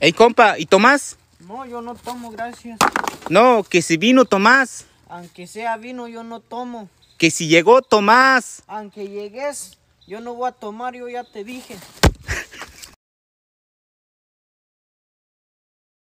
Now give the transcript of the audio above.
Ey, compa, ¿y Tomás? No, yo no tomo, gracias. No, que si vino Tomás. Aunque sea vino, yo no tomo. Que si llegó Tomás. Aunque llegues, yo no voy a tomar, yo ya te dije.